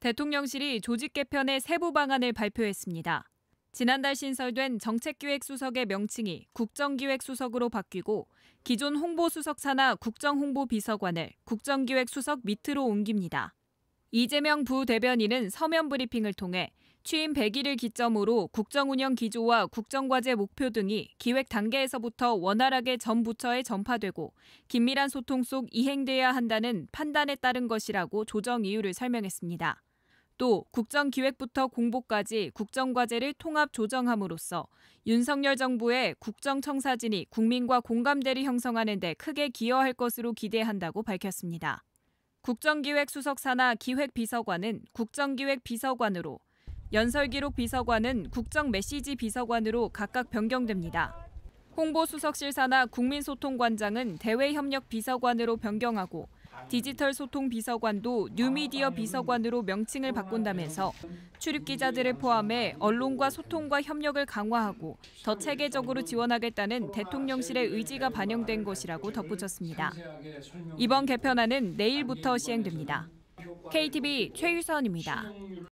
대통령실이 조직 개편의 세부 방안을 발표했습니다. 지난달 신설된 정책기획수석의 명칭이 국정기획수석으로 바뀌고 기존 홍보수석사나 국정홍보비서관을 국정기획수석 밑으로 옮깁니다. 이재명 부대변인은 서면 브리핑을 통해 취임 100일을 기점으로 국정운영 기조와 국정과제 목표 등이 기획 단계에서부터 원활하게 전 부처에 전파되고 긴밀한 소통 속 이행돼야 한다는 판단에 따른 것이라고 조정 이유를 설명했습니다. 또 국정기획부터 공보까지 국정과제를 통합 조정함으로써 윤석열 정부의 국정청사진이 국민과 공감대를 형성하는 데 크게 기여할 것으로 기대한다고 밝혔습니다. 국정기획수석사나 기획비서관은 국정기획비서관으로 연설기록 비서관은 국정메시지 비서관으로 각각 변경됩니다. 홍보수석실사나 국민소통관장은 대외협력 비서관으로 변경하고 디지털 소통 비서관도 뉴미디어 비서관으로 명칭을 바꾼다면서 출입 기자들을 포함해 언론과 소통과 협력을 강화하고 더 체계적으로 지원하겠다는 대통령실의 의지가 반영된 것이라고 덧붙였습니다. 이번 개편안은 내일부터 시행됩니다. KTV 최유선입니다.